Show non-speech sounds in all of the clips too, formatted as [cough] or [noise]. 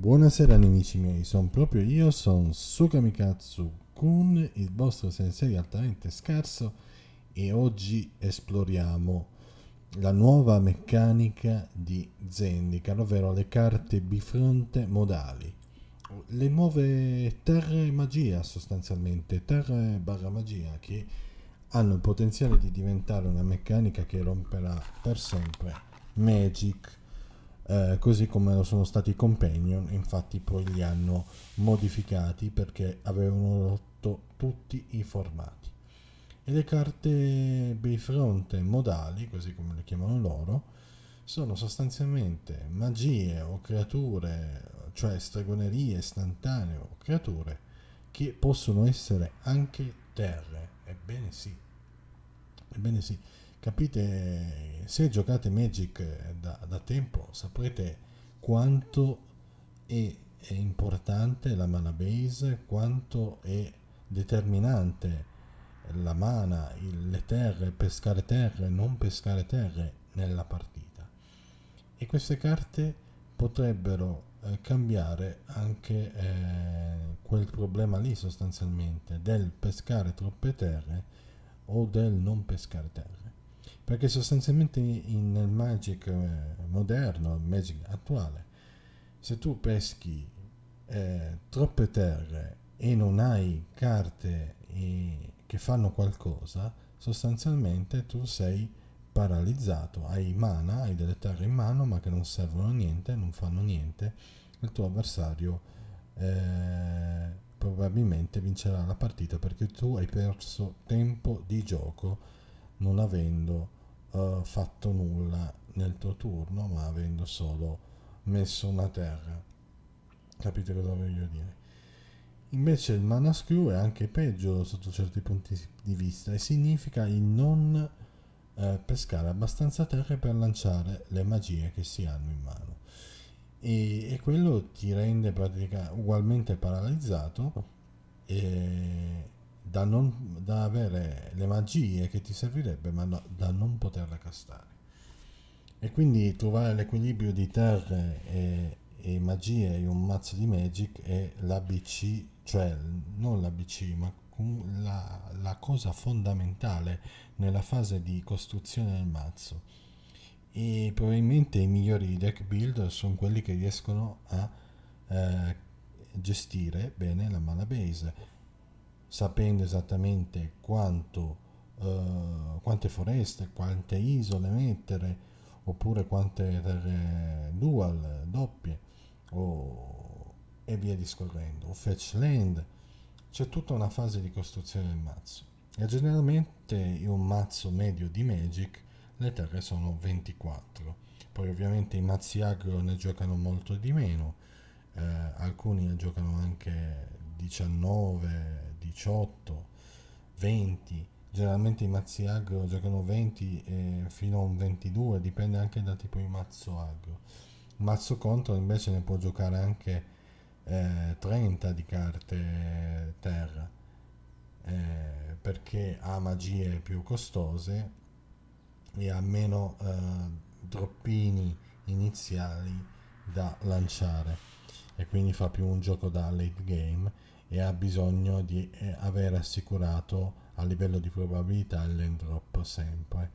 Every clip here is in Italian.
Buonasera amici miei, sono proprio io, sono Sukamikatsu Kun, il vostro sensei altamente scarso e oggi esploriamo la nuova meccanica di Zendikar, ovvero le carte bifronte modali. Le nuove terre magia sostanzialmente, terre barra magia che hanno il potenziale di diventare una meccanica che romperà per sempre Magic eh, così come lo sono stati i companion, infatti poi li hanno modificati perché avevano rotto tutti i formati. E le carte bifronte modali, così come le chiamano loro, sono sostanzialmente magie o creature, cioè stregonerie istantanee o creature che possono essere anche terre. Ebbene sì, ebbene sì Capite, se giocate Magic da, da tempo saprete quanto è, è, importante la mana base, quanto è determinante la mana, le terre, pescare terre, non pescare terre nella partita. E queste carte potrebbero eh, cambiare anche eh, quel problema lì sostanzialmente del pescare troppe terre o del non pescare terre perché sostanzialmente nel Magic eh, moderno, nel Magic attuale, se tu peschi eh, troppe terre e non hai carte e, eh, che fanno qualcosa, sostanzialmente tu sei paralizzato, hai mana, hai delle terre in mano ma che non servono a niente, non fanno niente, il tuo avversario eh, probabilmente vincerà la partita perché tu hai perso tempo di gioco non avendo uh, fatto nulla nel tuo turno, ma avendo solo messo una terra. Capite cosa voglio dire? Invece il mana screw è anche peggio sotto certi punti di vista e significa il non eh, pescare abbastanza terre per lanciare le magie che si hanno in mano. E, e quello ti rende praticamente ugualmente paralizzato e, da, non, da avere le magie che ti servirebbe ma no, da non poterla castare. E quindi trovare l'equilibrio di terre e, e magie in un mazzo di Magic è l'ABC, cioè non l'ABC ma la, la cosa fondamentale nella fase di costruzione del mazzo. E probabilmente i migliori deck builder sono quelli che riescono a eh, gestire bene la mana base sapendo esattamente quanto, eh, quante foreste, quante isole mettere, oppure quante terre dual, doppie, o, e via discorrendo, o fetch land, c'è tutta una fase di costruzione del mazzo. E generalmente in un mazzo medio di Magic le terre sono 24. Poi ovviamente i mazzi agro ne giocano molto di meno, eh, alcuni ne giocano anche 19, 18, 20, generalmente i mazzi agro giocano 20 eh, fino a un 22, dipende anche da tipo di mazzo agro. Il mazzo contro invece ne può giocare anche eh, 30 di carte terra, eh, perché ha magie più costose e ha meno eh, droppini iniziali da lanciare e quindi fa più un gioco da late game e ha bisogno di eh, avere assicurato a livello di probabilità il land drop sempre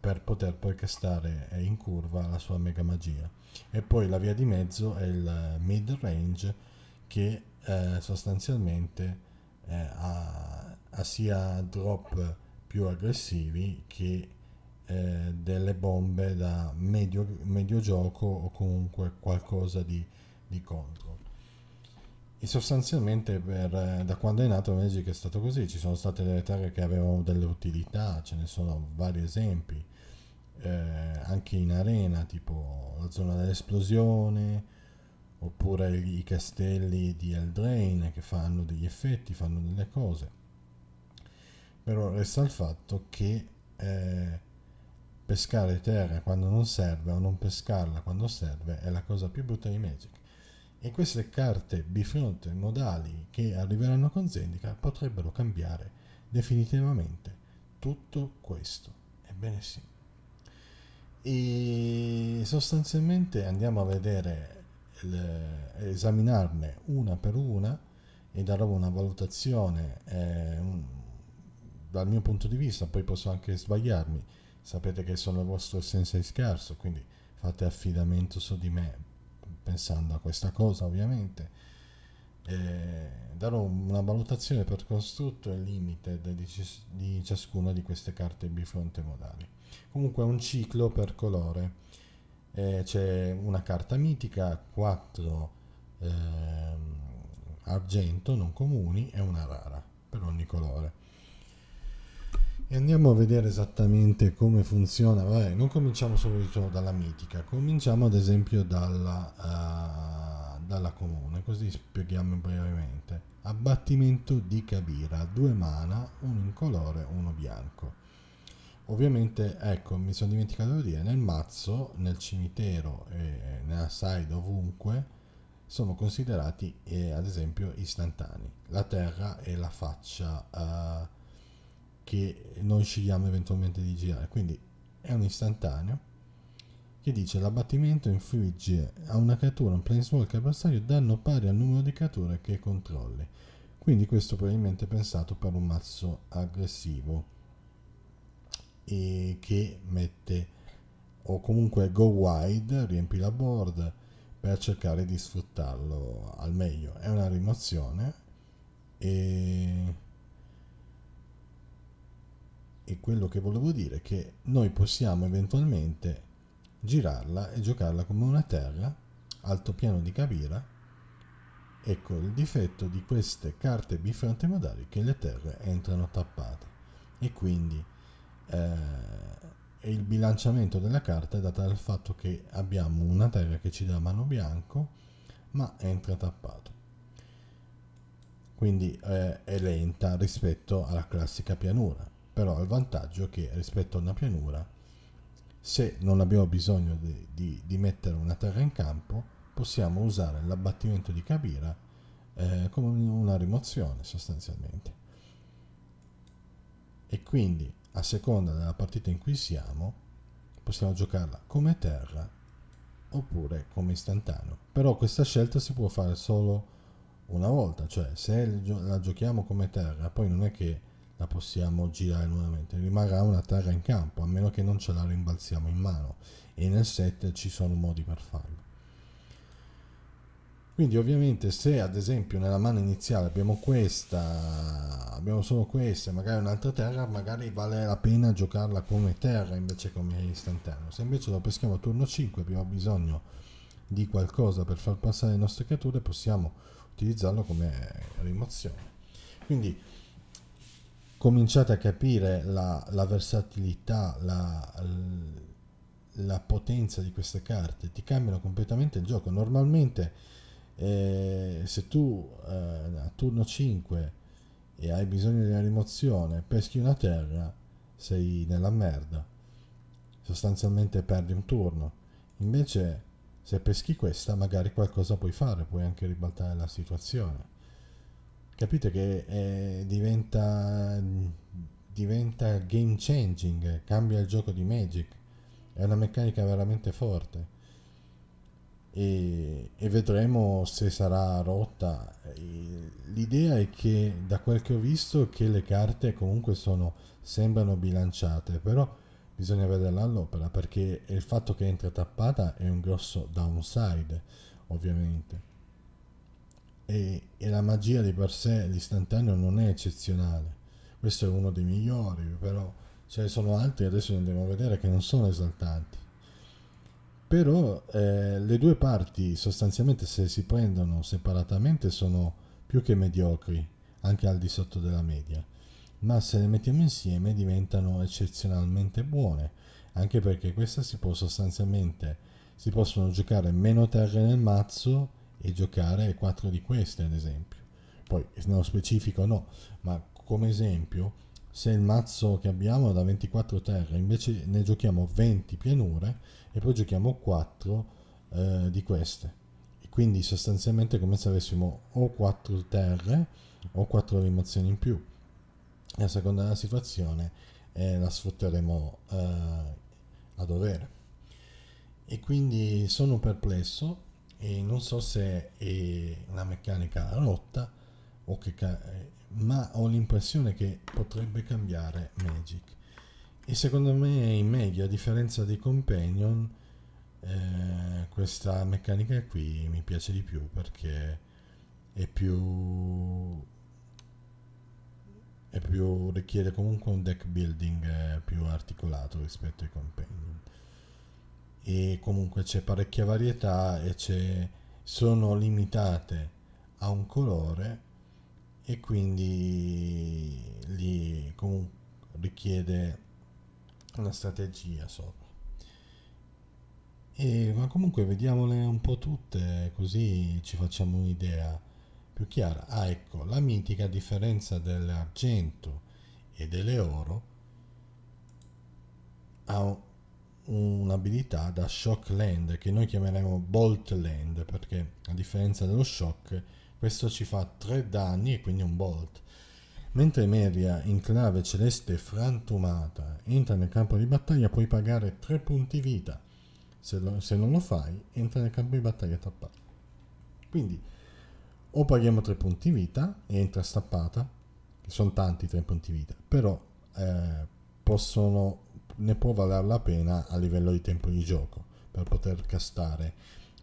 per poter poi castare eh, in curva la sua mega magia e poi la via di mezzo è il mid range che eh, sostanzialmente eh, ha, ha, sia drop più aggressivi che eh, delle bombe da medio, medio, gioco o comunque qualcosa di, di contro e sostanzialmente per, eh, da quando è nato Magic è stato così, ci sono state delle terre che avevano delle utilità, ce ne sono vari esempi, eh, anche in arena, tipo la zona dell'esplosione, oppure i castelli di Eldrain che fanno degli effetti, fanno delle cose. Però resta il fatto che eh, pescare terra quando non serve o non pescarla quando serve è la cosa più brutta di Magic e queste carte bifronte modali che arriveranno con Zendika potrebbero cambiare definitivamente tutto questo. Ebbene sì. E sostanzialmente andiamo a vedere, esaminarne una per una e darò una valutazione eh, un, dal mio punto di vista, poi posso anche sbagliarmi, sapete che sono il vostro sensei scarso, quindi fate affidamento su di me pensando a questa cosa ovviamente, eh, darò una valutazione per costrutto e limited di, cies- di ciascuna di queste carte bifronte modali. Comunque un ciclo per colore. Eh, c'è una carta mitica, 4 eh, argento non comuni e una rara per ogni colore e andiamo a vedere esattamente come funziona. Vabbè, non cominciamo subito dalla mitica, cominciamo ad esempio dalla, uh, dalla comune, così spieghiamo brevemente. Abbattimento di Kabira, due mana, uno incolore, uno bianco. Ovviamente, ecco, mi sono dimenticato di dire, nel mazzo, nel cimitero e nella side ovunque sono considerati eh, ad esempio istantanei. La terra e la faccia... Uh, che noi scegliamo eventualmente di girare. Quindi è un istantaneo che dice l'abbattimento infligge a una creatura, un planeswalker avversario, danno pari al numero di creature che controlli. Quindi questo probabilmente è pensato per un mazzo aggressivo e che mette o comunque go wide, riempi la board per cercare di sfruttarlo al meglio. È una rimozione e e quello che volevo dire è che noi possiamo eventualmente girarla e giocarla come una terra altopiano di capira. ecco il difetto di queste carte bifronte modali che le terre entrano tappate e quindi eh, il bilanciamento della carta è dato dal fatto che abbiamo una terra che ci dà mano bianco ma entra tappato quindi eh, è lenta rispetto alla classica pianura però il vantaggio è che rispetto a una pianura, se non abbiamo bisogno di, di, di mettere una terra in campo, possiamo usare l'abbattimento di capira eh, come una rimozione sostanzialmente. E quindi a seconda della partita in cui siamo, possiamo giocarla come terra oppure come istantaneo. Però questa scelta si può fare solo una volta, cioè se la giochiamo come terra, poi non è che la possiamo girare nuovamente, rimarrà una terra in campo, a meno che non ce la rimbalziamo in mano, e nel set ci sono modi per farlo. Quindi ovviamente se ad esempio nella mano iniziale abbiamo questa, abbiamo solo questa e magari un'altra terra, magari vale la pena giocarla come terra invece come istantaneo. Se invece lo peschiamo a turno 5 abbiamo bisogno di qualcosa per far passare le nostre creature, possiamo utilizzarlo come rimozione. Quindi cominciate a capire la, la versatilità, la, la, potenza di queste carte, ti cambiano completamente il gioco. Normalmente eh, se tu eh, a turno 5 e hai bisogno di una rimozione, peschi una terra, sei nella merda. Sostanzialmente perdi un turno. Invece se peschi questa magari qualcosa puoi fare, puoi anche ribaltare la situazione. Capite che eh, diventa, diventa game changing, cambia il gioco di Magic, è una meccanica veramente forte. E, e, vedremo se sarà rotta. L'idea è che, da quel che ho visto, che le carte comunque sono, sembrano bilanciate, però bisogna vederla all'opera perché il fatto che entra tappata è un grosso downside, ovviamente e, e la magia di per sé, l'istantaneo, non è eccezionale. Questo è uno dei migliori, però ce ne sono altri, adesso ne andiamo a vedere, che non sono esaltanti. Però eh, le due parti sostanzialmente se si prendono separatamente sono più che mediocri, anche al di sotto della media, ma se le mettiamo insieme diventano eccezionalmente buone, anche perché questa si può sostanzialmente, si possono giocare meno terre nel mazzo e giocare quattro di queste, ad esempio. Poi nello specifico no, ma come esempio, se il mazzo che abbiamo è da 24 terre, invece ne giochiamo 20 pianure e poi giochiamo 4 eh, di queste. E quindi sostanzialmente è come se avessimo o 4 terre o 4 rimozioni in più. E a seconda della situazione eh, la sfrutteremo eh, a dovere. E quindi sono perplesso e non so se è una meccanica rotta o che ca- ma ho l'impressione che potrebbe cambiare Magic e secondo me in media a differenza dei companion eh, questa meccanica qui mi piace di più perché è più è più richiede comunque un deck building eh, più articolato rispetto ai companion e comunque c'è parecchia varietà e sono limitate a un colore e quindi lì comunque richiede una strategia sopra. E, ma comunque vediamole un po' tutte così ci facciamo un'idea più chiara. Ah ecco, la mitica differenza dell'argento e dell'oro ha un un'abilità da shock land che noi chiameremo bolt land perché a differenza dello shock questo ci fa 3 danni e quindi un bolt mentre Meria in clave celeste frantumata entra nel campo di battaglia puoi pagare 3 punti vita se, lo, se non lo fai entra nel campo di battaglia tappata quindi o paghiamo 3 punti vita e entra stappata sono tanti 3 punti vita però eh, possono ne può valer la pena a livello di tempo di gioco per poter castare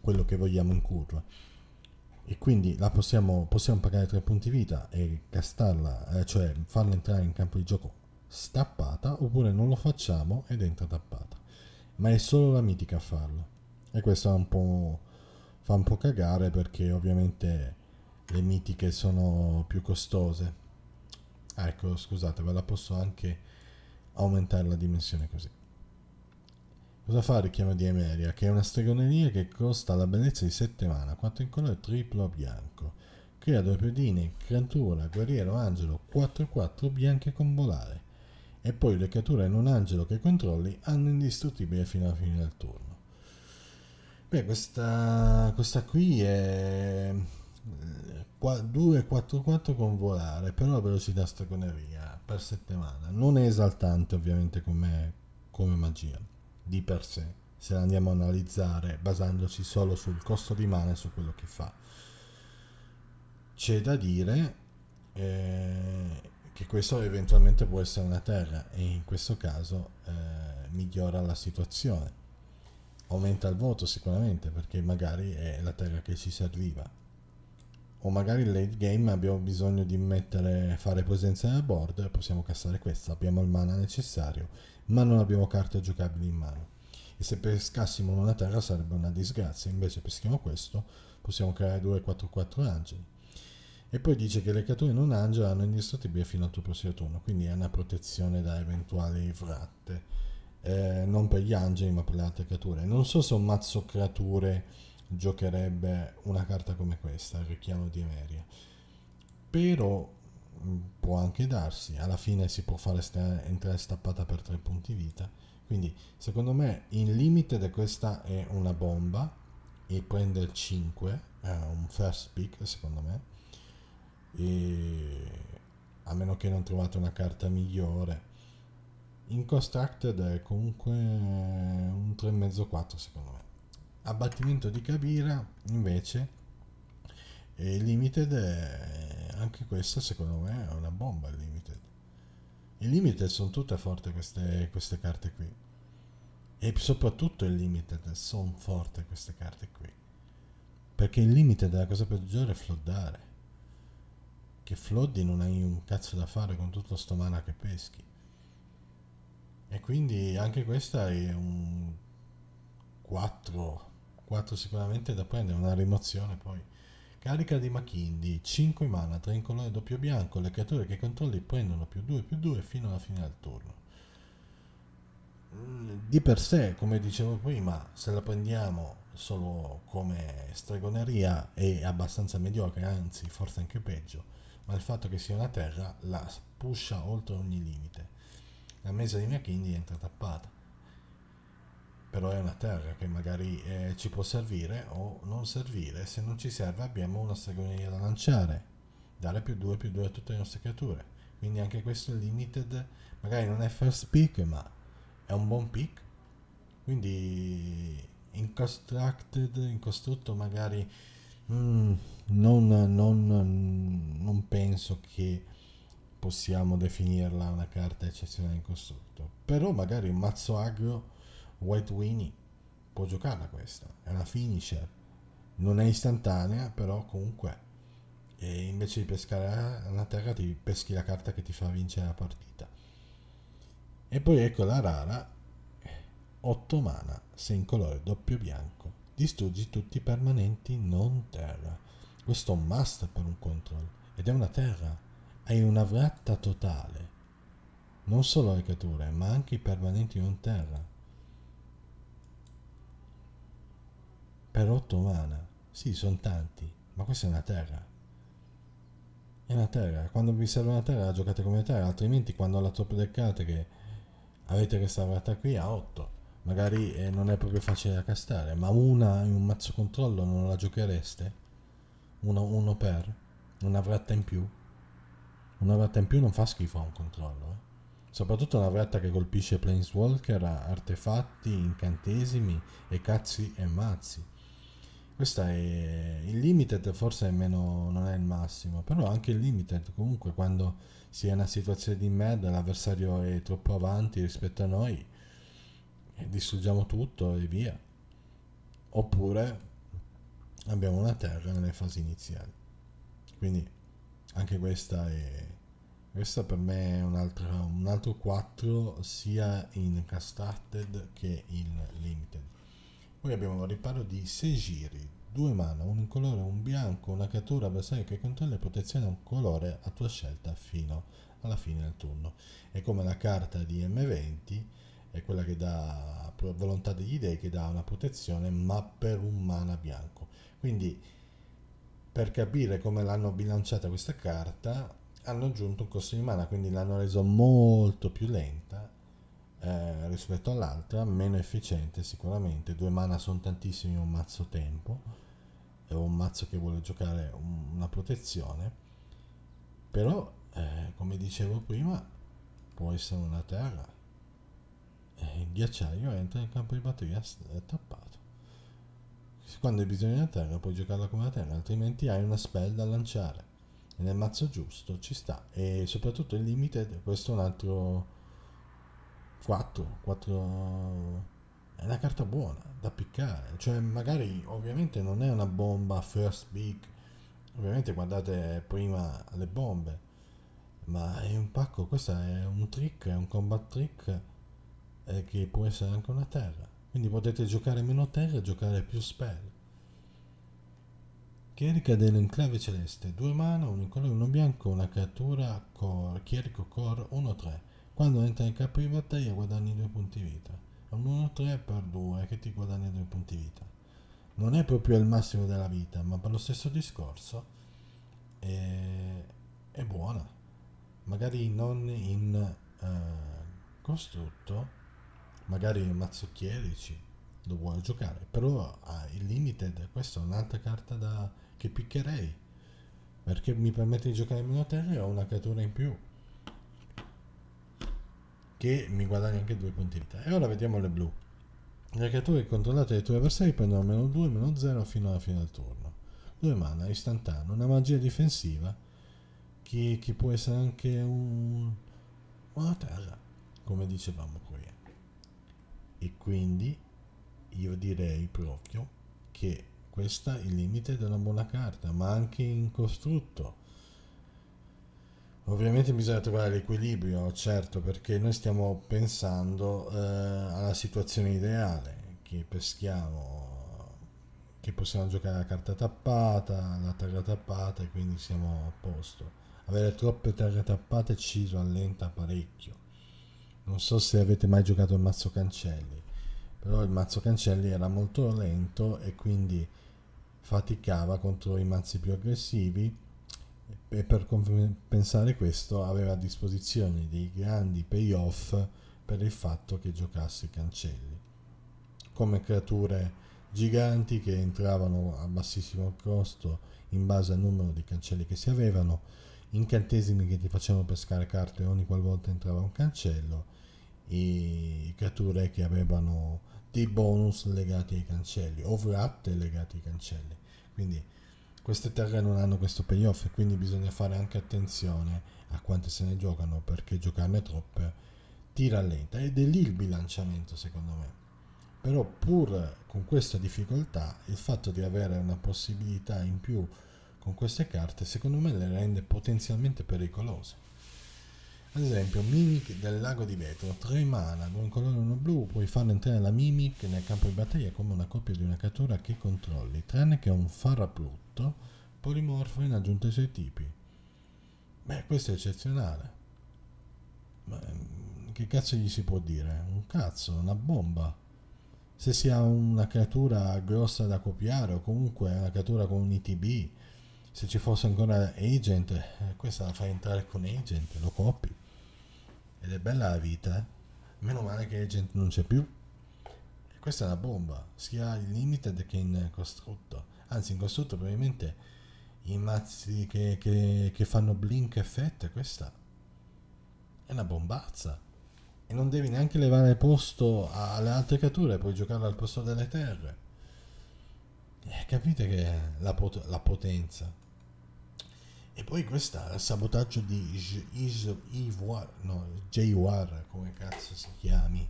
quello che vogliamo in curva e quindi la possiamo, possiamo pagare tre punti vita e castarla, eh, cioè farla entrare in campo di gioco stappata oppure non lo facciamo ed entra tappata ma è solo la mitica a farlo e questo è un po', fa un po' cagare perché ovviamente le mitiche sono più costose ecco scusate ve la posso anche aumentare la dimensione così. Cosa fa? Richiama di Emeria, che è una stregoneria che costa la bellezza di 7 mana, 4 in colore, triplo bianco. Crea due pedine, creatura, guerriero, angelo, 4-4 bianche con volare. E poi le creature in un angelo che controlli hanno indistruttibile fino alla fine del turno. Beh, questa, questa qui è 2-4-4 eh, con volare, però a velocità stregoneria per settimana. Non è esaltante ovviamente come, come magia di per sé, se la andiamo a analizzare basandoci solo sul costo di mana e su quello che fa. C'è da dire eh, che questo eventualmente può essere una terra e in questo caso eh, migliora la situazione. Aumenta il voto sicuramente perché magari è la terra che ci serviva o magari late game abbiamo bisogno di mettere, fare presenza nel board, possiamo cassare questa, abbiamo il mana necessario, ma non abbiamo carte giocabili in mano. E se pescassimo una terra sarebbe una disgrazia, invece peschiamo questo, possiamo creare 2-4-4 angeli. E poi dice che le creature non angelo hanno indistruttibile fino al tuo prossimo turno, quindi è una protezione da eventuali fratte. Eh, non per gli angeli, ma per le altre creature. Non so se un mazzo creature giocherebbe una carta come questa, il richiamo di Emeria. Però mm, può anche darsi, alla fine si può fare sta- entrare stappata per 3 punti vita. Quindi secondo me in limited questa è una bomba e prende 5, è un first pick secondo me. E a meno che non trovate una carta migliore. In Constructed è comunque eh, un 3,5-4 secondo me abbattimento di Kabira invece il limited è, anche questa secondo me è una bomba il limited il limited sono tutte forti queste, queste carte qui e soprattutto il limited sono forti queste carte qui perché il limited è la cosa peggiore è floddare che floddi non hai un cazzo da fare con tutto sto mana che peschi e quindi anche questa è un 4 4 sicuramente da prendere, una rimozione poi. Carica di Machindi, 5 mana, 3 in colore doppio bianco, le creature che controlli prendono più 2 più 2 fino alla fine del turno. Mm, di per sé, come dicevo prima, se la prendiamo solo come stregoneria è abbastanza mediocre, anzi forse anche peggio, ma il fatto che sia una terra la pusha oltre ogni limite. La mesa di Machindi entra tappata però è una terra che magari eh, ci può servire o non servire. Se non ci serve abbiamo una stregoneria da lanciare, dare più 2 più 2 a tutte le nostre creature. Quindi anche questo limited, magari non è first pick, ma è un buon pick. Quindi in constructed, in costrutto magari mm, non, non, non penso che possiamo definirla una carta eccezionale in costrutto. Però magari un mazzo agro White Winnie può giocarla questa, è una finisher, non è istantanea, però comunque e invece di pescare una terra ti peschi la carta che ti fa vincere la partita. E poi ecco la rara 8 mana, se in colore doppio bianco, distruggi tutti i permanenti non terra. Questo è un must per un control ed è una terra. Hai una vratta totale. Non solo le creature, ma anche i permanenti non terra. per rotta umana. Sì, sono tanti, ma questa è una terra. È una terra. Quando vi serve una terra, la giocate come terra, altrimenti quando la toppleccate che avete questa varata qui a 8. Magari eh, non è proprio facile da castare, ma una in un mazzo controllo non la giochereste? Uno, uno per? Una vratta in più? Una vratta in più non fa schifo a un controllo, eh? soprattutto una vratta che colpisce planeswalker, artefatti, incantesimi e cazzi e mazzi. Questa è il limited, forse è meno, non è il massimo, però anche il limited comunque quando si è in una situazione di merda, l'avversario è troppo avanti rispetto a noi, distruggiamo tutto e via. Oppure abbiamo una terra nelle fasi iniziali. Quindi anche questa è questa per me è un altro, un altro 4 sia in Castarted che in Limited. Poi abbiamo un riparo di 6 giri, 2 mana, un colore, un bianco, una cattura avversario che controlla e protezione a un colore a tua scelta fino alla fine del turno. È come la carta di M20, è quella che dà volontà degli dei che dà una protezione ma per un mana bianco. Quindi per capire come l'hanno bilanciata questa carta hanno aggiunto un costo di mana, quindi l'hanno reso molto più lenta eh, rispetto all'altra, meno efficiente sicuramente, due mana sono tantissimi un mazzo tempo, è un mazzo che vuole giocare una protezione, però eh, come dicevo prima può essere una terra, e eh, il ghiacciaio entra nel campo di batteria tappato. Quando hai bisogno di una terra puoi giocarla come una terra, altrimenti hai una spell da lanciare. E nel mazzo giusto ci sta e soprattutto il limited, questo è un altro 4, 4 è una carta buona da piccare, cioè magari ovviamente non è una bomba first big, ovviamente guardate prima le bombe, ma è un pacco, questo è un trick, è un combat trick eh, che può essere anche una terra, quindi potete giocare meno terra e giocare più spell. Chierica dell'enclave celeste, 2 mana, un colore, 1 bianco, una creatura core, chierico core 1-3 quando entra in campo di battaglia guadagni 2 punti vita. È un 1-3 per 2 che ti guadagna 2 punti vita. Non è proprio il massimo della vita, ma per lo stesso discorso è, è buona. Magari non in uh, costrutto, magari in mazzucchieri lo vuole giocare, però ah, il limited, questa è un'altra carta da, che piccherei, perché mi permette di giocare meno terra e ho una creatura in più che mi guadagna anche due punti vita. E ora vediamo le blu. Le creature controllate dai tuoi avversari prendono meno 2, meno 0 fino alla fine del turno. Due mana, istantaneo, una magia difensiva che, che può essere anche un... una terra, come dicevamo qui. E quindi io direi proprio che questo è il limite della buona carta, ma anche in costrutto Ovviamente bisogna trovare l'equilibrio, certo, perché noi stiamo pensando eh, alla situazione ideale, che peschiamo, che possiamo giocare la carta tappata, la targa tappata e quindi siamo a posto. Avere troppe targhe tappate ci rallenta parecchio. Non so se avete mai giocato il mazzo cancelli, però il mazzo cancelli era molto lento e quindi faticava contro i mazzi più aggressivi e per compensare questo aveva a disposizione dei grandi payoff per il fatto che giocasse cancelli, come creature giganti che entravano a bassissimo costo in base al numero di cancelli che si avevano, incantesimi che ti facevano pescare carte ogni qualvolta entrava un cancello e creature che avevano dei bonus legati ai cancelli o vratte legati ai cancelli. Quindi queste terre non hanno questo payoff e quindi bisogna fare anche attenzione a quante se ne giocano perché giocarne troppe ti rallenta ed è lì il bilanciamento secondo me però pur con questa difficoltà il fatto di avere una possibilità in più con queste carte secondo me le rende potenzialmente pericolose ad esempio, Mimic del lago di vetro, 3 mana, con in colore e 1 blu, puoi farlo entrare la Mimic nel campo di battaglia come una coppia di una cattura che controlli, tranne che è un farraplutto polimorfo in aggiunta ai suoi tipi. Beh, questo è eccezionale. Ma mm, che cazzo gli si può dire? Un cazzo, una bomba. Se si ha una creatura grossa da copiare o comunque una creatura con un ITB, se ci fosse ancora Agent, eh, questa la fai entrare con Agent, lo copi ed è bella la vita, eh. meno male che gente non c'è più. E questa è una bomba, sia in limited che in costrutto. Anzi, in costrutto probabilmente i mazzi che, che, che fanno blink effetto, questa è una bombazza. E non devi neanche levare posto alle altre creature, puoi giocarla al posto delle terre. Eh, capite che la, pot- la potenza. E poi questa sabotaggio di J.Y.R., no, J.Y.R., come cazzo si chiami,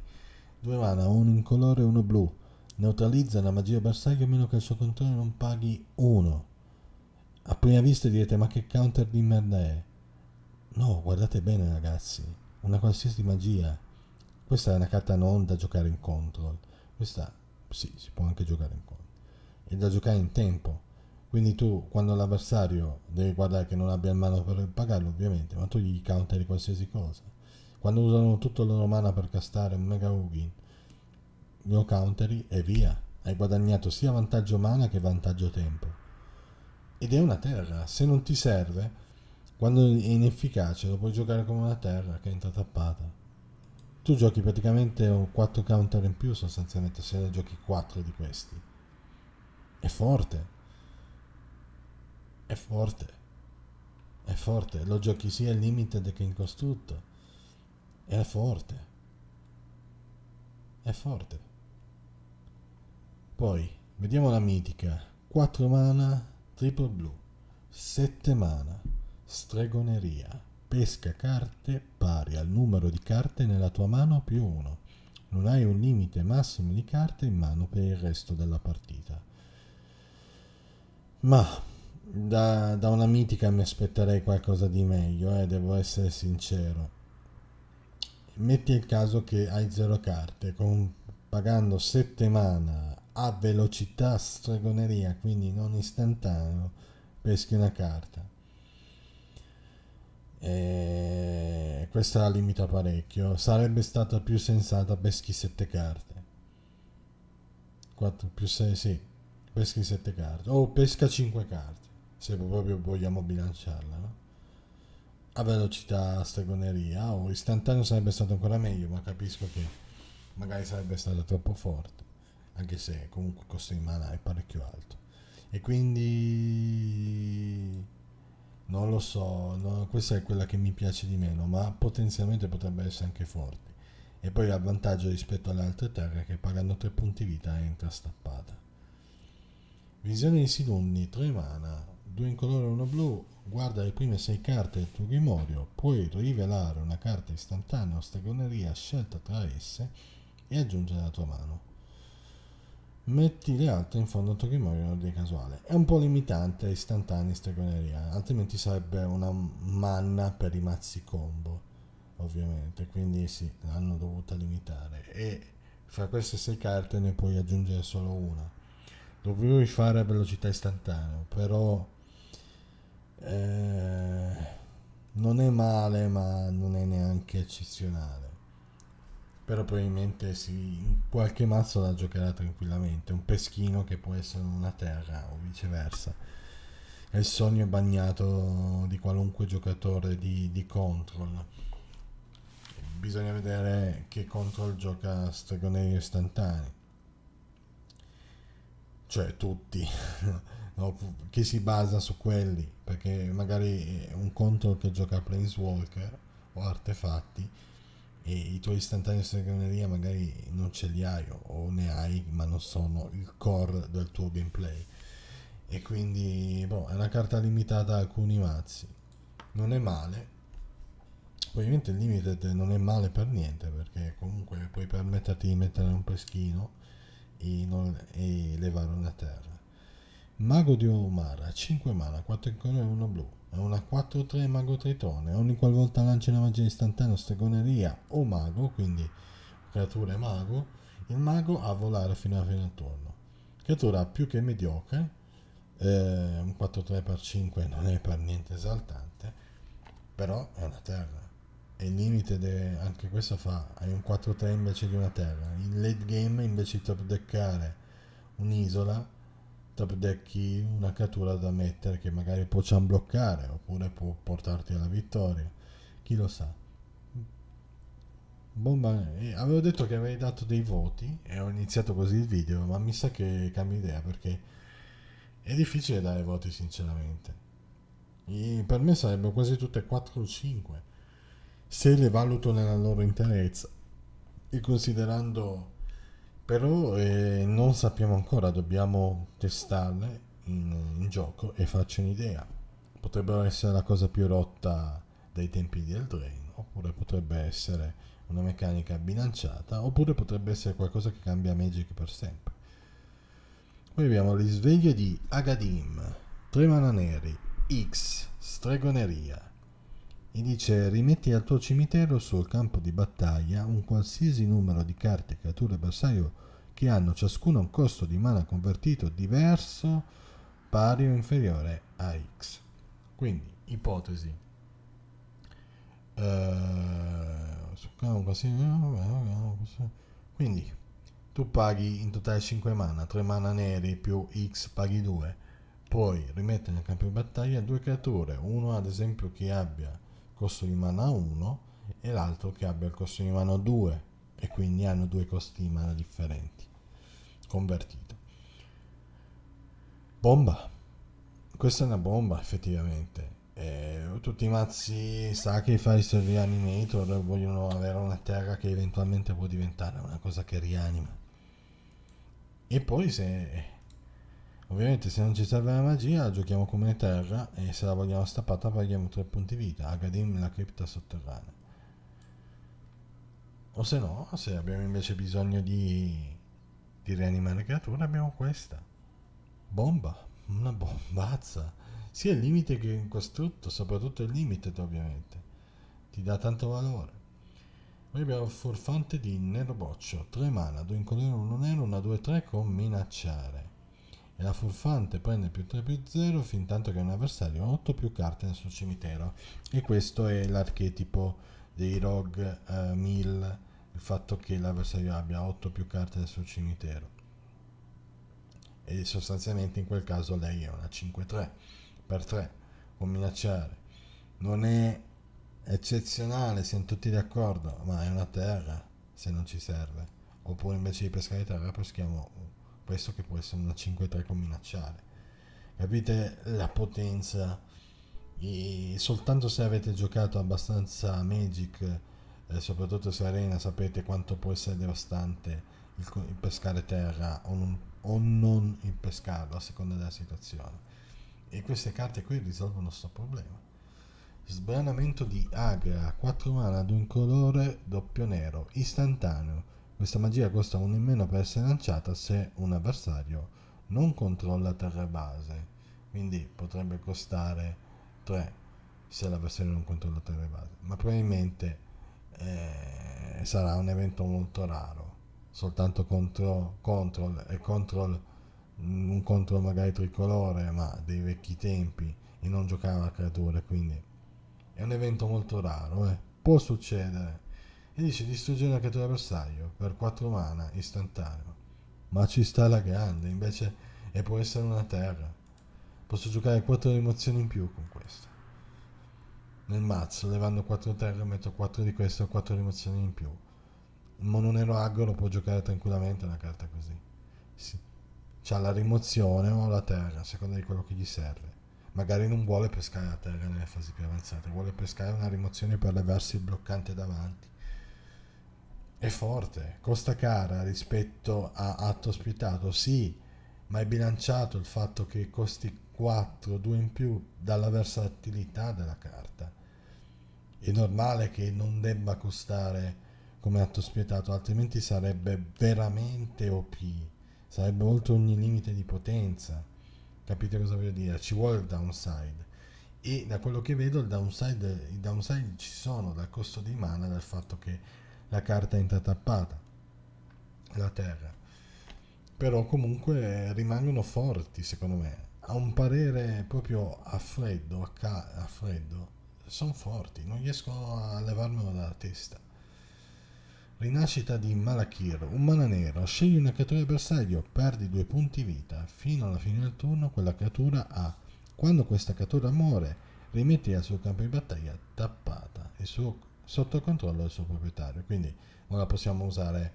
due mana, uno in colore e uno blu, neutralizza la magia bersaglio a meno che il suo contorno non paghi uno. A prima vista direte ma che counter di merda è? No, guardate bene ragazzi, una qualsiasi magia. Questa è una carta non da giocare in control, questa sì, si può anche giocare in control, è da giocare in tempo quindi tu, quando l'avversario, devi guardare che non abbia il mano per pagarlo ovviamente, ma tu gli counteri qualsiasi cosa. Quando usano tutto il loro mana per castare un mega Ugin, lo counteri e via. Hai guadagnato sia vantaggio mana che vantaggio tempo. Ed è una terra, se non ti serve, quando è inefficace lo puoi giocare come una terra che entra tappata. tu giochi praticamente 4 counter in più sostanzialmente se ne giochi 4 di questi è forte è forte, è forte, lo giochi sia in limited che in costrutto, è forte, è forte. Poi, vediamo la mitica, 4 mana, triple blu, 7 mana, stregoneria, pesca carte pari al numero di carte nella tua mano più 1. Non hai un limite massimo di carte in mano per il resto della partita. Ma da, da, una mitica mi aspetterei qualcosa di meglio, eh, devo essere sincero. Metti il caso che hai zero carte, con, pagando 7 mana a velocità stregoneria, quindi non istantaneo, peschi una carta. E questa la limita parecchio. Sarebbe stata più sensata peschi 7 carte. 4 più 6, sì, peschi 7 carte. O pesca 5 carte se proprio vogliamo bilanciarla, no? a velocità stregoneria o oh, istantaneo sarebbe stato ancora meglio, ma capisco che magari sarebbe stato troppo forte, anche se comunque il costo di mana è parecchio alto. E quindi non lo so, no, questa è quella che mi piace di meno, ma potenzialmente potrebbe essere anche forte. E poi ha vantaggio rispetto alle altre terre che pagando 3 punti vita entra stappata. Visione di Silunni, 3 mana, due in colore e uno blu, guarda le prime sei carte del tuo grimorio, puoi rivelare una carta istantanea o stregoneria scelta tra esse e aggiungere la tua mano. Metti le altre in fondo al tuo grimorio in ordine casuale. È un po' limitante istantanea e stregoneria, altrimenti sarebbe una manna per i mazzi combo, ovviamente, quindi sì, l'hanno dovuta limitare. E fra queste sei carte ne puoi aggiungere solo una. Dovevi fare a velocità istantanea, però eh, non è male ma non è neanche eccezionale però probabilmente sì, qualche mazzo la giocherà tranquillamente un peschino che può essere una terra o viceversa è il sogno bagnato di qualunque giocatore di, di control bisogna vedere che control gioca stregoneri istantanei cioè tutti [laughs] no? che si basa su quelli, perché magari eh, un conto che gioca a Planeswalker o artefatti e i tuoi istantanei di stregoneria magari non ce li hai o ne hai ma non sono il core del tuo gameplay e quindi boh, è una carta limitata a alcuni mazzi non è male ovviamente il limited non è male per niente perché comunque puoi permetterti di mettere un peschino e, non, e levare una terra Mago di Oromara, 5 mana, 4 in colore, e 1 blu. È una 4-3 mago tritone. Ogni qualvolta lancia una magia istantanea o stregoneria o mago, quindi creatura e mago, il mago ha a volare fino alla fine del turno. Creatura più che mediocre, eh, un 4-3x5 non è per niente esaltante, però è una terra. E il limite, de, anche questo fa, hai un 4-3 invece di una terra. In late game invece di top deckare un'isola Tapdecchi una cattura da mettere che magari può bloccare oppure può portarti alla vittoria. Chi lo sa. Bomba, eh, avevo detto che avevi dato dei voti e ho iniziato così il video, ma mi sa che cambia idea perché è difficile dare voti sinceramente. E per me sarebbero quasi tutte 4 o 5 se le valuto nella loro interezza e considerando però eh, non sappiamo ancora, dobbiamo testarle in, in gioco e farci un'idea. Potrebbero essere la cosa più rotta dei tempi di Eldrain, oppure potrebbe essere una meccanica bilanciata, oppure potrebbe essere qualcosa che cambia Magic per sempre. Poi abbiamo risveglio di Agadim, Tre Neri, X, Stregoneria, mi dice rimetti al tuo cimitero sul campo di battaglia un qualsiasi numero di carte, creature e bersaglio che hanno ciascuna un costo di mana convertito diverso pari o inferiore a x. Quindi, ipotesi. Eh, quindi, tu paghi in totale 5 mana, 3 mana neri più x paghi 2. Poi rimetti nel campo di battaglia due creature, uno ad esempio che abbia costo di mana 1 e l'altro che abbia il costo di mana 2 e quindi hanno due costi di mana differenti convertito bomba questa è una bomba effettivamente eh, tutti i mazzi sacrifice e reanimator vogliono avere una terra che eventualmente può diventare una cosa che rianima e poi se Ovviamente se non ci serve la magia la giochiamo come terra e se la vogliamo stappata paghiamo 3 punti vita. Agadim la cripta sotterranea. O se no, se abbiamo invece bisogno di, di rianimare creatura abbiamo questa. Bomba, una bombazza. Sia il limite che il costrutto, soprattutto il limite ovviamente. Ti dà tanto valore. Poi abbiamo il forfante di Nero Boccio, 3 mana, 2 in colore, 1 nero, una 2 3 con minacciare e la furfante prende più 3 più 0 fin tanto che un avversario ha 8 più carte nel suo cimitero e questo è l'archetipo dei rogue uh, mill il fatto che l'avversario abbia 8 più carte nel suo cimitero e sostanzialmente in quel caso lei è una 5-3 per 3 può minacciare non è eccezionale siamo tutti d'accordo ma è una terra se non ci serve oppure invece di pescare terra peschiamo un questo che può essere una 5-3 con minacciare. Capite la potenza? E soltanto se avete giocato abbastanza Magic, eh, soprattutto se Arena, sapete quanto può essere devastante il, il pescare terra o non, o non il pescarlo a seconda della situazione. E queste carte qui risolvono questo problema. Sbranamento di Agra, 4 mana ad un colore doppio nero, istantaneo questa magia costa uno in meno per essere lanciata se un avversario non controlla terra base, quindi potrebbe costare 3 se l'avversario non controlla terra base, ma probabilmente eh, sarà un evento molto raro, soltanto contro control e eh, control mm, un control magari tricolore, ma dei vecchi tempi e non giocava a creature, quindi è un evento molto raro, eh. può succedere, e dice distruggere una creatura bersaglio per 4 mana istantaneo. Ma ci sta la grande, invece, e può essere una terra. Posso giocare 4 rimozioni in più con questo. Nel mazzo, levando 4 terre, metto 4 di queste o 4 rimozioni in più. Il mononero aggro può giocare tranquillamente una carta così. Sì. C'ha la rimozione o la terra, a seconda di quello che gli serve. Magari non vuole pescare la terra nelle fasi più avanzate, vuole pescare una rimozione per levarsi il bloccante davanti è forte, costa cara rispetto a Atto Ospitato, sì, ma è bilanciato il fatto che costi 4, 2 in più dalla versatilità della carta. È normale che non debba costare come Atto Spietato, altrimenti sarebbe veramente OP, sarebbe oltre ogni limite di potenza. Capite cosa voglio dire? Ci vuole il downside. E da quello che vedo il downside, i downside ci sono dal costo di mana, dal fatto che la carta intratappata, la terra. Però comunque rimangono forti, secondo me. A un parere proprio a freddo, a, ca- a freddo, sono forti, non riesco a levarmelo dalla testa. Rinascita di Malakir, un mana nero, scegli una creatura bersaglio, perdi due punti vita, fino alla fine del turno quella creatura ha. Quando questa creatura muore, rimetti al suo campo di battaglia tappata, il suo sotto controllo del suo proprietario. Quindi non la possiamo usare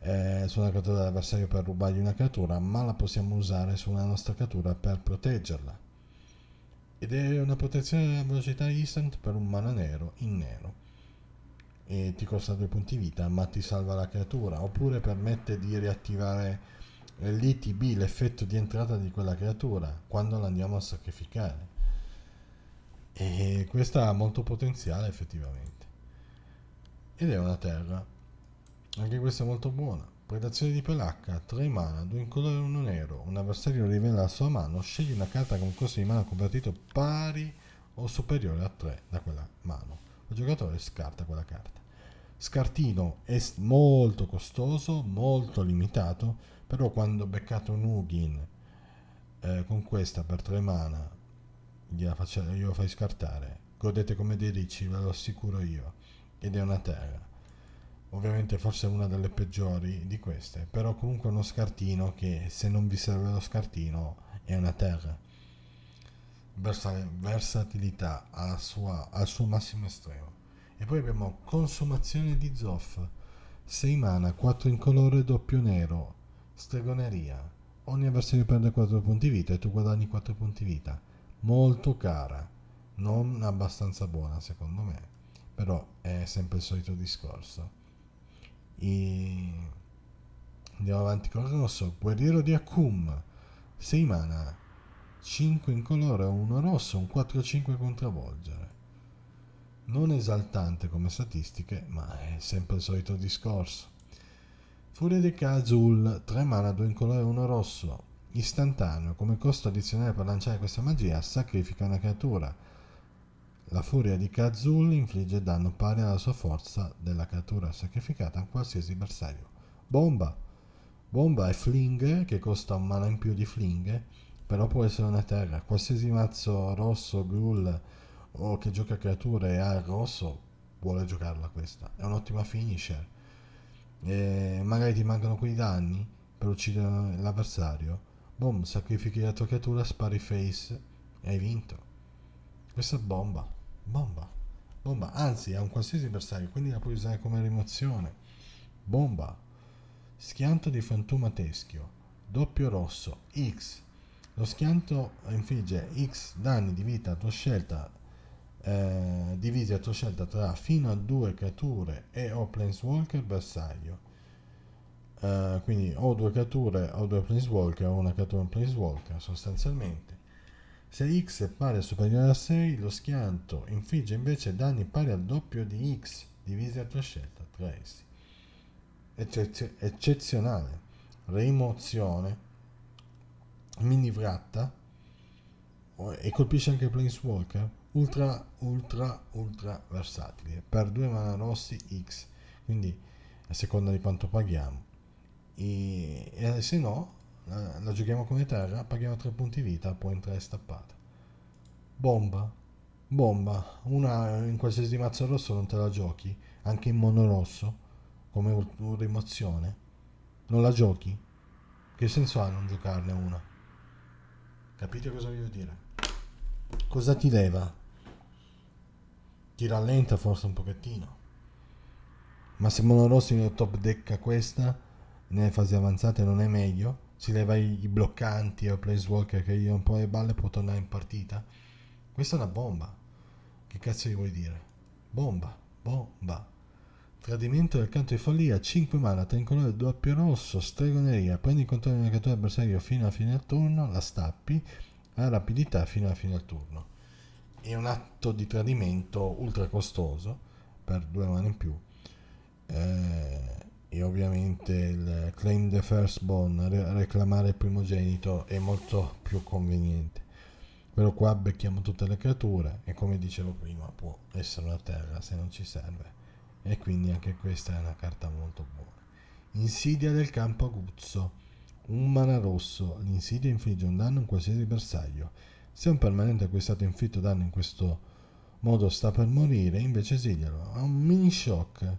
eh, su una creatura dell'avversario per rubargli una creatura, ma la possiamo usare su una nostra creatura per proteggerla. Ed è una protezione della velocità instant per un mana nero in nero. E ti costa due punti vita, ma ti salva la creatura. Oppure permette di riattivare l'ITB, l'effetto di entrata di quella creatura, quando la andiamo a sacrificare. E questa ha molto potenziale effettivamente ed è una terra. Anche questa è molto buona. Predazione di pelacca, 3 mana, 2 in colore e 1 nero. Un avversario rivela la sua mano, scegli una carta con costo di mana convertito pari o superiore a 3 da quella mano. Il giocatore scarta quella carta. Scartino è molto costoso, molto limitato, però quando ho beccato un Ugin eh, con questa per 3 mana, gliela faccio, glielo fai scartare. Godete come dei ricci, ve lo assicuro io ed è una terra. Ovviamente forse una delle peggiori di queste, però comunque uno scartino che se non vi serve lo scartino è una terra. Versa- versatilità sua, al suo massimo estremo. E poi abbiamo consumazione di Zoff, 6 mana, 4 in colore doppio nero, stregoneria. Ogni avversario perde 4 punti vita e tu guadagni 4 punti vita. Molto cara, non abbastanza buona secondo me però è sempre il solito discorso. E... Andiamo avanti con il rosso. Guerriero di Akum, 6 mana, 5 in colore, 1 rosso, un 4-5 contravolgere. Non esaltante come statistiche, ma è sempre il solito discorso. Furia di Kazul, 3 mana, 2 in colore, 1 rosso. Istantaneo, come costo addizionale per lanciare questa magia, sacrifica una creatura la furia di Kazul infligge danno pari alla sua forza della creatura sacrificata a qualsiasi bersaglio. Bomba! Bomba è fling, che costa un mana in più di fling, però può essere una terra. Qualsiasi mazzo rosso, ghoul o che gioca creature ha il rosso vuole giocarla questa. È un'ottima finisher. E magari ti mancano quei danni per uccidere l'avversario. Boom, sacrifichi la tua creatura, spari face e hai vinto. Questa è bomba bomba, bomba, anzi a un qualsiasi bersaglio, quindi la puoi usare come rimozione, bomba, schianto di fantuma teschio, doppio rosso, X, lo schianto infligge X danni di vita a tua scelta, eh, divisi a tua scelta tra fino a due creature e o planeswalker bersaglio. Eh, quindi o due creature o due planeswalker o una creatura e un planeswalker sostanzialmente se x è pari o superiore a 6, lo schianto infligge invece danni pari al doppio di x divisi a tua scelta tra essi. Eccezio eccezionale. Rimozione. Mini fratta. E colpisce anche Planeswalker. Ultra, ultra, ultra versatile. Per due mana rossi x. Quindi a seconda di quanto paghiamo. E, e se no la, giochiamo come terra, paghiamo 3 punti vita, può entrare stappata. Bomba, bomba, una in qualsiasi mazzo rosso non te la giochi, anche in mono rosso, come rimozione, non la giochi. Che senso ha non giocarne una? Capite cosa voglio dire? Cosa ti leva? Ti rallenta forse un pochettino. Ma se mono rosso in top deck a questa, nelle fasi avanzate non è meglio? si leva i, bloccanti o il walker che io un po' le balle può tornare in partita. Questa è una bomba. Che cazzo gli vuoi dire? Bomba, bomba. Tradimento del canto di follia, 5 mana, 3 colore doppio rosso, stregoneria, prendi il controllo di una creatura avversario fino alla fine del turno, la stappi, a rapidità fino alla fine del turno. È un atto di tradimento ultra costoso, per due mani in più. Eh, e ovviamente il claim the firstborn, re- reclamare il primogenito è molto più conveniente. Però qua becchiamo tutte le creature e come dicevo prima può essere una terra se non ci serve e quindi anche questa è una carta molto buona. Insidia del campo aguzzo. Un mana rosso, l'insidia infligge un danno a qualsiasi bersaglio. Se un permanente a cui è stato inflitto danno in questo modo sta per morire, invece esilialo. Ha un mini shock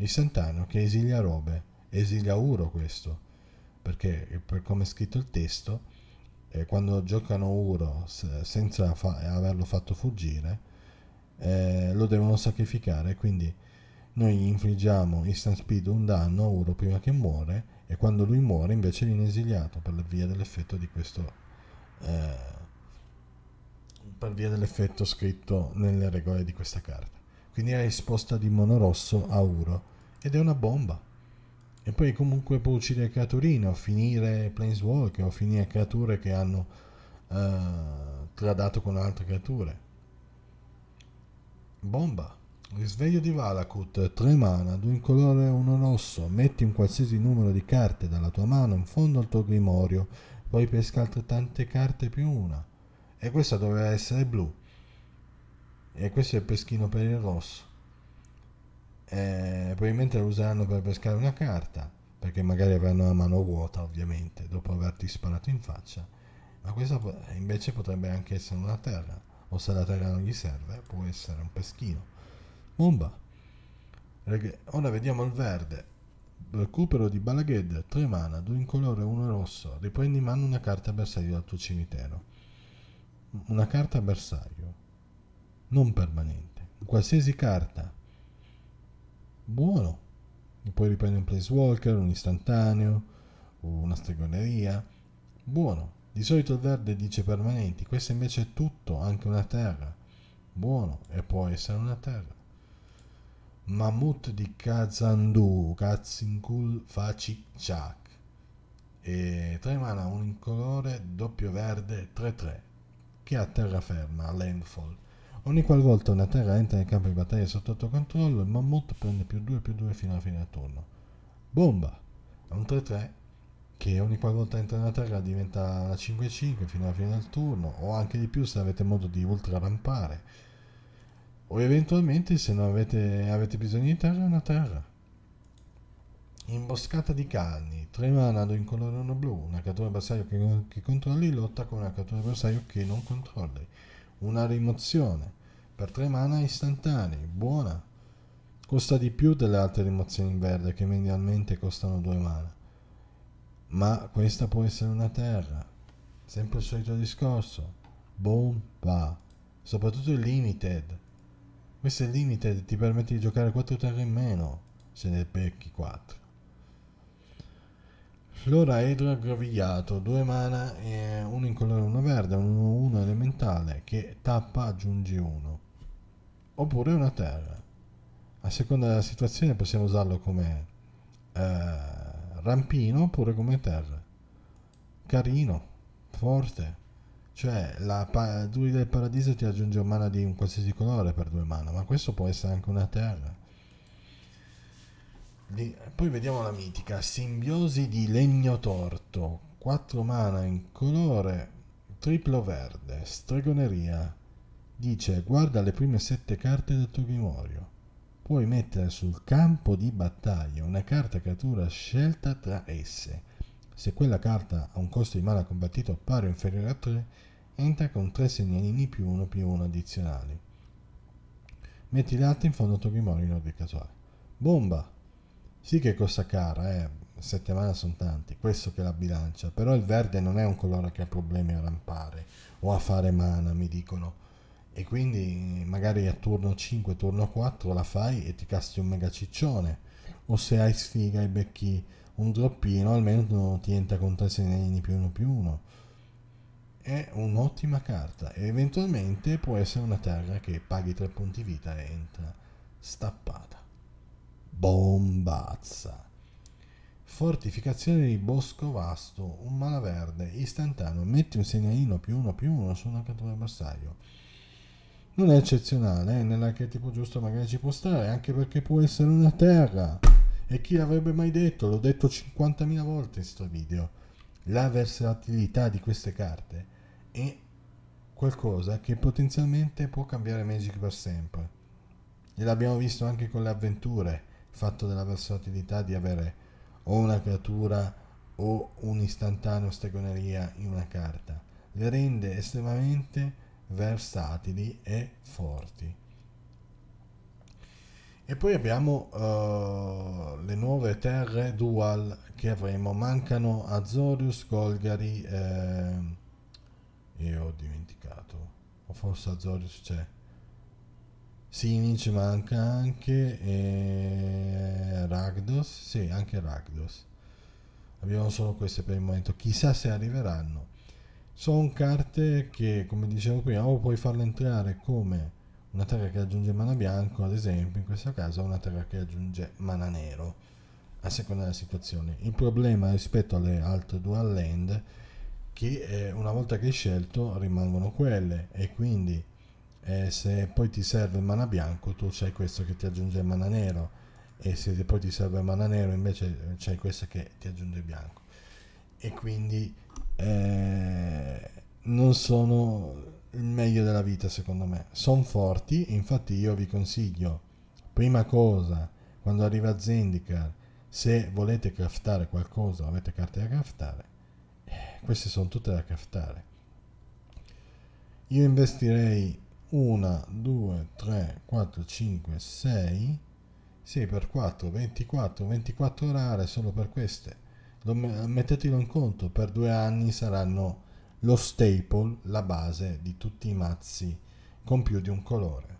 il Sant'Anno che esilia Robe, esilia Uro questo, perché per come è scritto il testo, eh, quando giocano Uro senza fa averlo fatto fuggire, eh, lo devono sacrificare, quindi noi infliggiamo instant speed un danno a Uro prima che muore e quando lui muore invece viene esiliato per via dell'effetto di questo eh, per via dell'effetto scritto nelle regole di questa carta quindi è risposta di Monorosso a Uro ed è una bomba. E poi comunque può uccidere creaturine o finire planeswalker o finire creature che hanno uh, eh, tradato con altre creature. Bomba. Risveglio di Valakut, 3 mana, 2 in colore e 1 rosso. Metti un qualsiasi numero di carte dalla tua mano in fondo al tuo grimorio, poi pesca altrettante carte più una. E questa doveva essere blu. E questo è il peschino per il rosso eh, probabilmente lo useranno per pescare una carta, perché magari avranno la mano vuota ovviamente, dopo averti sparato in faccia, ma questa invece potrebbe anche essere una terra, o se la terra non gli serve può essere un peschino. Bomba! Ora vediamo il verde. Recupero di Balaghed, 3 mana, 2 in colore 1 rosso. Riprendi in mano una carta bersaglio dal tuo cimitero. Una carta bersaglio. Non permanente. Qualsiasi carta buono. Puoi riprendere un place walker, un istantaneo, una stregoneria. Buono. Di solito il verde dice permanenti, questo invece è tutto, anche una terra. Buono, e può essere una terra. Mammut di Kazandu, Kazinkul Facicciak. E tre mana, un incolore, doppio verde, 3-3, che ha terraferma, landfall. Ogni qualvolta una terra entra nel campo di battaglia sotto tuo controllo, il mammut prende più 2 più 2 fino alla fine del turno. Bomba! È un 3-3 che ogni qualvolta entra nella terra diventa la 5-5 fino alla fine del turno, o anche di più se avete modo di ultralampare. O eventualmente, se non avete, avete bisogno di terra, è una terra. Imboscata di canni, 3 mana in colore 1 blu, una cattura bersaglio che, che controlli lotta con una cattura bersaglio che non controlli una rimozione per tre mana istantanei, buona. Costa di più delle altre rimozioni in verde che medialmente costano due mana. Ma questa può essere una terra. Sempre il solito discorso. Boom, va. Soprattutto il limited. Questo è limited, ti permette di giocare 4 terre in meno se ne becchi 4. Cloraedro aggrovigliato, due mana, eh, uno in colore, uno verde, uno, uno elementale che tappa aggiungi uno. Oppure una terra. A seconda della situazione possiamo usarlo come eh, rampino oppure come terra. Carino, forte. Cioè, la pa- Duri del Paradiso ti aggiunge un mana di un qualsiasi colore per due mana, ma questo può essere anche una terra. Di, poi vediamo la mitica, simbiosi di legno torto, 4 mana in colore, triplo verde, stregoneria. Dice guarda le prime 7 carte del tuo grimorio. Puoi mettere sul campo di battaglia una carta creatura scelta tra esse. Se quella carta ha un costo di mana combattito pari o inferiore a 3, entra con 3 segnalini più 1 più 1 addizionali. Metti le altre in fondo al tuo grimorio in ordine casuale. Bomba! Sì che costa cara, eh. Sette mana sono tanti, questo che la bilancia. Però il verde non è un colore che ha problemi a rampare o a fare mana, mi dicono. E quindi magari a turno 5, turno 4 la fai e ti casti un mega ciccione. O se hai sfiga e becchi un droppino, almeno ti entra con tre segnalini più uno più uno. È un'ottima carta e eventualmente può essere una terra che paghi tre punti vita e entra stappata bombazza. Fortificazione di bosco vasto, un malaverde, istantaneo, metti un segnalino più uno più uno su una cattura bersaglio. Non è eccezionale, eh? nell'archetipo giusto magari ci può stare, anche perché può essere una terra. E chi l'avrebbe mai detto? L'ho detto 50.000 volte in sto video. La versatilità di queste carte è qualcosa che potenzialmente può cambiare Magic per sempre. E l'abbiamo visto anche con le avventure fatto della versatilità di avere o una creatura o un'istantanea stregoneria in una carta. Le rende estremamente versatili e forti. E poi abbiamo uh, le nuove terre dual che avremo. Mancano Azorius, Golgari eh, e ho dimenticato. O forse Azorius c'è. Sinic manca anche e Ragdos, sì anche Ragdos. Abbiamo solo queste per il momento, chissà se arriveranno. Sono carte che come dicevo prima o puoi farle entrare come una terra che aggiunge mana bianco ad esempio in questo caso una terra che aggiunge mana nero a seconda della situazione. Il problema rispetto alle altre dual land che eh, una volta che hai scelto rimangono quelle e quindi eh, se poi ti serve mana bianco tu c'hai questo che ti aggiunge mana nero e se poi ti serve mana nero invece c'hai questo che ti aggiunge bianco e quindi eh, non sono il meglio della vita secondo me sono forti infatti io vi consiglio prima cosa quando arriva Zendikar se volete craftare qualcosa avete carte da craftare eh, queste sono tutte da craftare io investirei 1, 2, 3, 4, 5, 6, 6 per 4, 24, 24 orare solo per queste. Mettetelo in conto, per due anni saranno lo staple, la base di tutti i mazzi con più di un colore.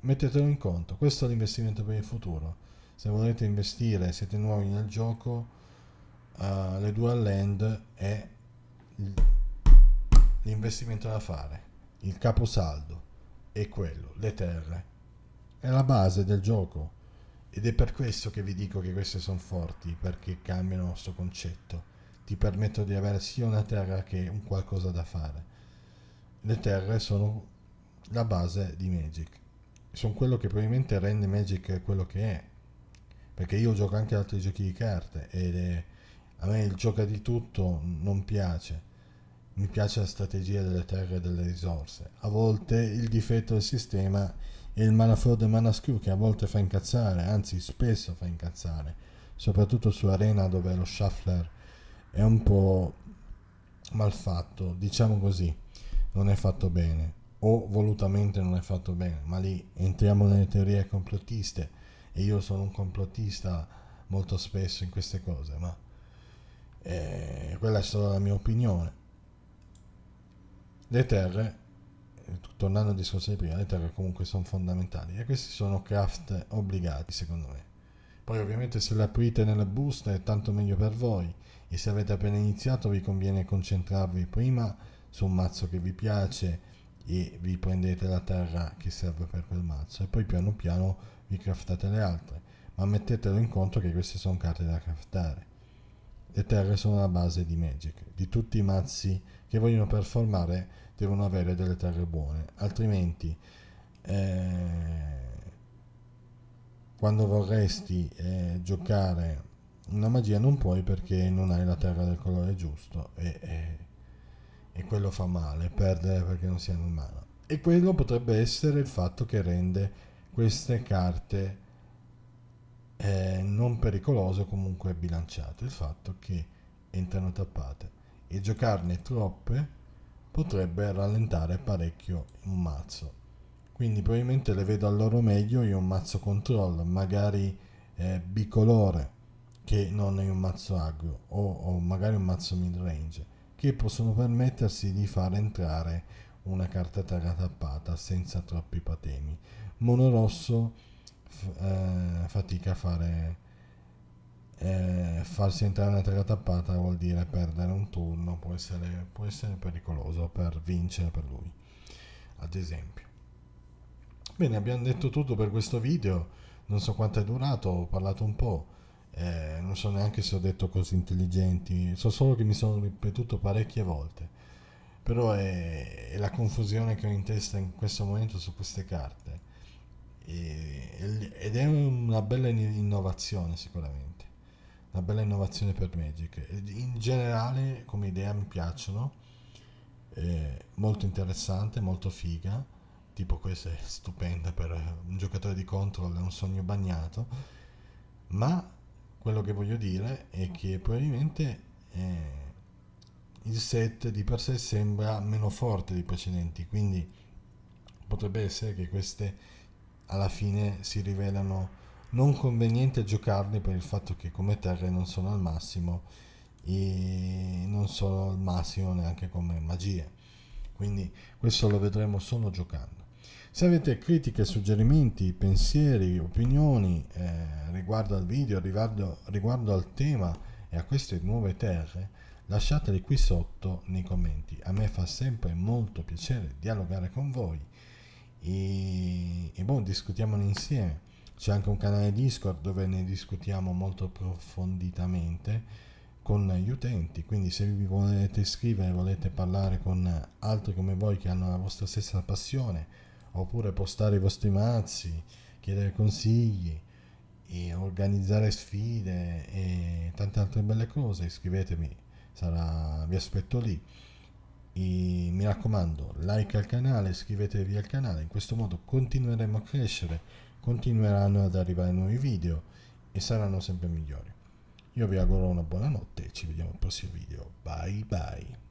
Mettetelo in conto, questo è l'investimento per il futuro. Se volete investire, siete nuovi nel gioco, uh, le dual land è l'investimento da fare. Il caposaldo è quello, le terre. È la base del gioco. Ed è per questo che vi dico che queste sono forti, perché cambiano il nostro concetto. Ti permettono di avere sia una terra che un qualcosa da fare. Le terre sono la base di Magic. Sono quello che probabilmente rende Magic quello che è. Perché io gioco anche altri giochi di carte ed è, a me il gioca di tutto non piace mi piace la strategia delle terre e delle risorse. A volte il difetto del sistema è il manafrode manascrew che a volte fa incazzare, anzi spesso fa incazzare, soprattutto su Arena dove lo shuffler è un po' malfatto, diciamo così, non è fatto bene o volutamente non è fatto bene, ma lì entriamo nelle teorie complottiste e io sono un complottista molto spesso in queste cose, ma eh, quella è solo la mia opinione le terre, tornando al discorso di prima, le terre comunque sono fondamentali e questi sono craft obbligati secondo me. Poi ovviamente se le aprite nella busta è tanto meglio per voi e se avete appena iniziato vi conviene concentrarvi prima su un mazzo che vi piace e vi prendete la terra che serve per quel mazzo e poi piano piano vi craftate le altre ma mettetelo in conto che queste sono carte da craftare le terre sono la base di Magic di tutti i mazzi che vogliono performare devono avere delle terre buone, altrimenti eh, quando vorresti eh, giocare una magia non puoi perché non hai la terra del colore giusto e, e, e quello fa male, perdere perché non si in mano. E quello potrebbe essere il fatto che rende queste carte eh, non pericolose o comunque bilanciate, il fatto che entrano tappate e giocarne troppe potrebbe rallentare parecchio un mazzo. Quindi probabilmente le vedo al loro meglio in un mazzo control, magari eh, bicolore che non è un mazzo agro o, o magari un mazzo mid range che possono permettersi di far entrare una carta terra tappata senza troppi patemi. Monorosso eh, fatica a fare eh, farsi entrare una terra tappata vuol dire perdere un turno, può essere, può essere pericoloso per vincere per lui, ad esempio. Bene, abbiamo detto tutto per questo video, non so quanto è durato, ho parlato un po', eh, non so neanche se ho detto cose intelligenti, so solo che mi sono ripetuto parecchie volte, però è, è la confusione che ho in testa in questo momento su queste carte e, ed è una bella innovazione sicuramente una bella innovazione per Magic. In generale come idea mi piacciono, eh, molto interessante, molto figa, tipo questa è stupenda per un giocatore di control, è un sogno bagnato, ma quello che voglio dire è che probabilmente eh, il set di per sé sembra meno forte dei precedenti, quindi potrebbe essere che queste alla fine si rivelano non conveniente giocarli per il fatto che come terre non sono al massimo e non sono al massimo neanche come magie quindi questo lo vedremo solo giocando se avete critiche, suggerimenti, pensieri, opinioni eh, riguardo al video, riguardo, riguardo al tema e a queste nuove terre, lasciateli qui sotto nei commenti. A me fa sempre molto piacere dialogare con voi e, e boh, discutiamone insieme. C'è anche un canale Discord dove ne discutiamo molto approfonditamente con gli utenti, quindi se vi volete iscrivere, volete parlare con altri come voi che hanno la vostra stessa passione, oppure postare i vostri mazzi, chiedere consigli, e organizzare sfide e tante altre belle cose, iscrivetevi, sarà, vi aspetto lì. E mi raccomando, like al canale, iscrivetevi al canale, in questo modo continueremo a crescere continueranno ad arrivare nuovi video e saranno sempre migliori. Io vi auguro una buona notte e ci vediamo al prossimo video. Bye bye.